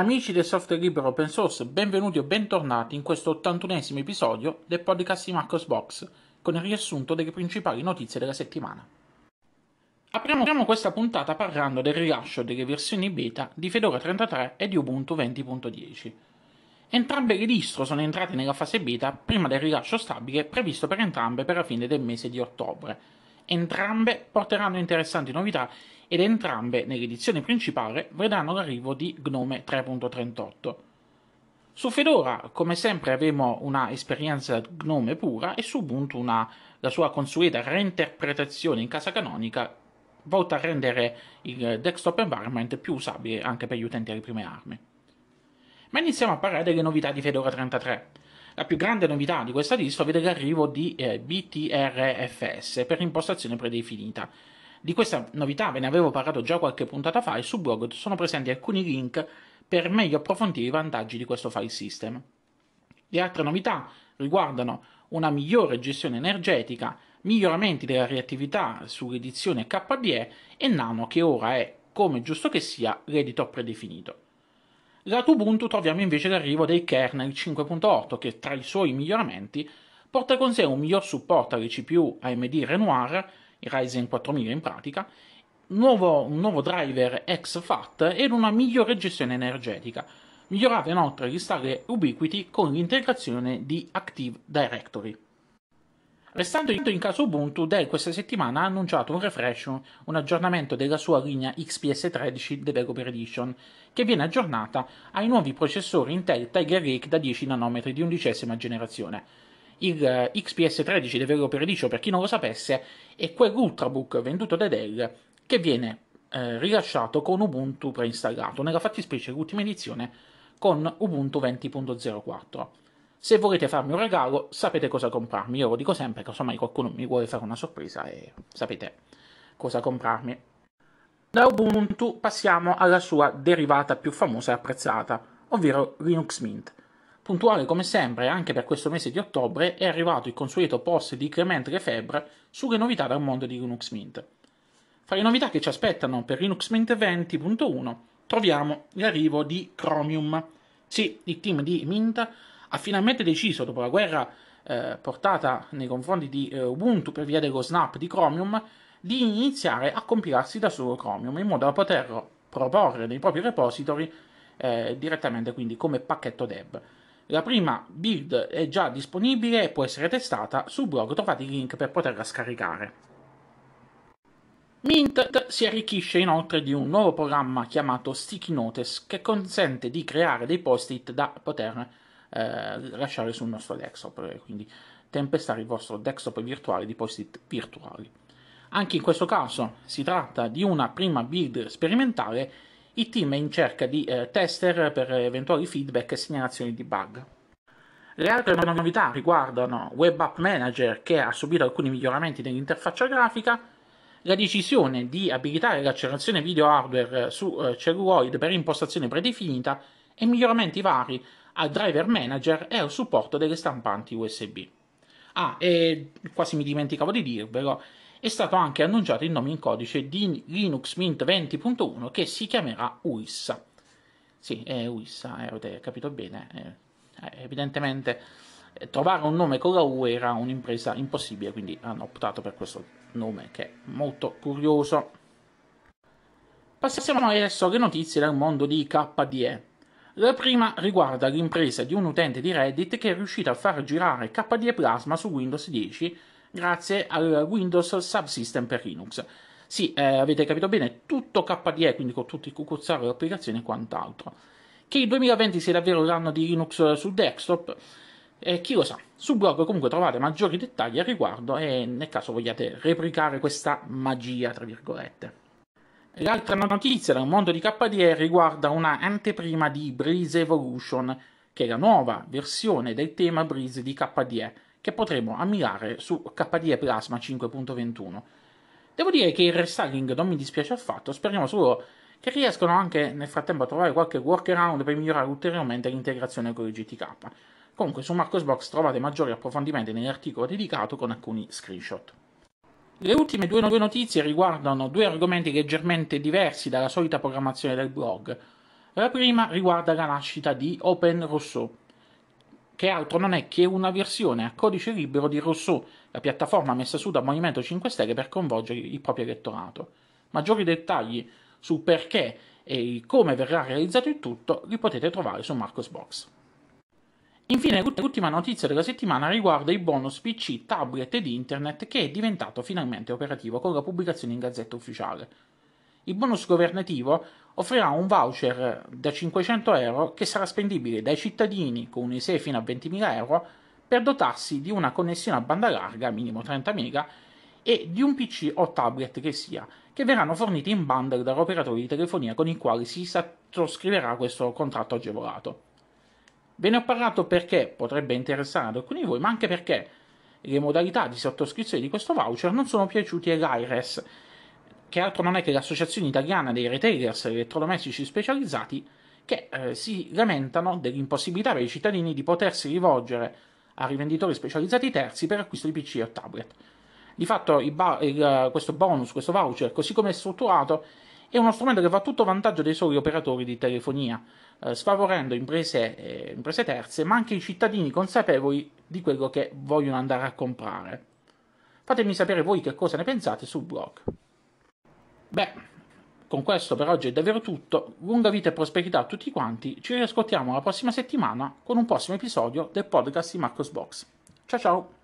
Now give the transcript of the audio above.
Amici del software libero open source, benvenuti o bentornati in questo 81esimo episodio del podcast di Marcos Box, con il riassunto delle principali notizie della settimana. Apriamo questa puntata parlando del rilascio delle versioni beta di Fedora 33 e di Ubuntu 20.10. Entrambe le distro sono entrate nella fase beta prima del rilascio stabile previsto per entrambe per la fine del mese di ottobre, Entrambe porteranno interessanti novità ed entrambe nell'edizione principale vedranno l'arrivo di Gnome 3.38. Su Fedora, come sempre, avremo una esperienza Gnome pura e su Ubuntu una, la sua consueta reinterpretazione in casa canonica volta a rendere il desktop environment più usabile anche per gli utenti alle prime armi. Ma iniziamo a parlare delle novità di Fedora 33. La più grande novità di questa distro vede l'arrivo di eh, BTRFS per impostazione predefinita. Di questa novità ve ne avevo parlato già qualche puntata fa e sul blog sono presenti alcuni link per meglio approfondire i vantaggi di questo file system. Le altre novità riguardano una migliore gestione energetica, miglioramenti della reattività sull'edizione KDE e Nano che ora è, come giusto che sia, l'editor predefinito. Lato Ubuntu troviamo invece l'arrivo dei kernel 5.8 che tra i suoi miglioramenti porta con sé un miglior supporto alle CPU AMD Renoir, i Ryzen 4000 in pratica, nuovo, un nuovo driver XFAT ed una migliore gestione energetica. Migliorava inoltre l'installe Ubiquiti con l'integrazione di Active Directory. Restando in caso Ubuntu, Dell questa settimana ha annunciato un refresh, un aggiornamento della sua linea XPS13 Developer Edition, che viene aggiornata ai nuovi processori Intel Tiger Lake da 10 nanometri di undicesima generazione. Il eh, XPS13 Developer Edition, per chi non lo sapesse, è quell'ultrabook venduto da Dell che viene eh, rilasciato con Ubuntu preinstallato, nella fattispecie l'ultima edizione con Ubuntu 20.04. Se volete farmi un regalo, sapete cosa comprarmi. Io lo dico sempre, che insomma qualcuno mi vuole fare una sorpresa e sapete cosa comprarmi. Da Ubuntu passiamo alla sua derivata più famosa e apprezzata, ovvero Linux Mint. Puntuale come sempre, anche per questo mese di ottobre è arrivato il consueto post di Clement Lefebvre sulle novità dal mondo di Linux Mint. Fra le novità che ci aspettano per Linux Mint 20.1 troviamo l'arrivo di Chromium. Sì, il team di Mint ha finalmente deciso, dopo la guerra eh, portata nei confronti di eh, Ubuntu per via dello snap di Chromium, di iniziare a compilarsi da solo Chromium in modo da poter proporre nei propri repository eh, direttamente quindi come pacchetto deb. La prima build è già disponibile e può essere testata, sul blog trovate i link per poterla scaricare. Mint si arricchisce inoltre di un nuovo programma chiamato Sticky Notes che consente di creare dei post-it da poter eh, lasciare sul nostro desktop, eh, quindi tempestare il vostro desktop virtuale di post-it virtuali. Anche in questo caso si tratta di una prima build sperimentale, il team è in cerca di eh, tester per eventuali feedback e segnalazioni di bug. Le altre novità riguardano Web App Manager che ha subito alcuni miglioramenti nell'interfaccia grafica, la decisione di abilitare l'accelerazione video hardware eh, su eh, celluloid per impostazione predefinita e miglioramenti vari al driver manager e al supporto delle stampanti USB. Ah, e quasi mi dimenticavo di dirvelo, è stato anche annunciato il nome in codice di Linux Mint 20.1 che si chiamerà Ulissa. Sì, è Ulissa, eh, avete capito bene. Eh, eh, evidentemente trovare un nome con la U era un'impresa impossibile, quindi hanno optato per questo nome che è molto curioso. Passiamo adesso alle notizie dal mondo di KDE. La prima riguarda l'impresa di un utente di Reddit che è riuscito a far girare KDE Plasma su Windows 10 grazie al Windows Subsystem per Linux. Sì, eh, avete capito bene, tutto KDE, quindi con tutti i cucuzzari applicazioni e quant'altro. Che il 2020 sia davvero l'anno di Linux su desktop? Eh, chi lo sa, sul blog comunque trovate maggiori dettagli al riguardo e nel caso vogliate replicare questa magia, tra virgolette. L'altra notizia dal mondo di KDE riguarda una anteprima di Breeze Evolution, che è la nuova versione del tema Breeze di KDE, che potremo ammirare su KDE Plasma 5.21. Devo dire che il restyling non mi dispiace affatto, speriamo solo che riescano anche nel frattempo a trovare qualche workaround per migliorare ulteriormente l'integrazione con il GTK. Comunque su Marcosbox trovate maggiori approfondimenti nell'articolo dedicato con alcuni screenshot. Le ultime due notizie riguardano due argomenti leggermente diversi dalla solita programmazione del blog. La prima riguarda la nascita di Open Rousseau, che altro non è che una versione a codice libero di Rousseau, la piattaforma messa su dal Movimento 5 Stelle per coinvolgere il proprio elettorato. Maggiori dettagli sul perché e come verrà realizzato il tutto li potete trovare su Marcosbox. Infine, l'ultima notizia della settimana riguarda i bonus PC, tablet ed internet che è diventato finalmente operativo con la pubblicazione in Gazzetta Ufficiale. Il bonus governativo offrirà un voucher da 500 euro che sarà spendibile dai cittadini con un ISEE fino a 20.000 euro per dotarsi di una connessione a banda larga, minimo 30 mega, e di un PC o tablet che sia, che verranno forniti in bundle dall'operatore di telefonia con il quale si sottoscriverà questo contratto agevolato. Ve ne ho parlato perché potrebbe interessare ad alcuni di voi, ma anche perché le modalità di sottoscrizione di questo voucher non sono piaciute all'AIRES, che altro non è che l'Associazione Italiana dei Retailers Elettrodomestici Specializzati, che eh, si lamentano dell'impossibilità per i cittadini di potersi rivolgere a rivenditori specializzati terzi per acquisto di PC o tablet. Di fatto ba- il, questo bonus, questo voucher, così come è strutturato, è uno strumento che va a tutto vantaggio dei soli operatori di telefonia, eh, sfavorendo imprese, eh, imprese terze, ma anche i cittadini consapevoli di quello che vogliono andare a comprare. Fatemi sapere voi che cosa ne pensate sul blog. Beh, con questo per oggi è davvero tutto. Lunga vita e prosperità a tutti quanti. Ci riascoltiamo la prossima settimana con un prossimo episodio del podcast di Marcos Box. Ciao ciao!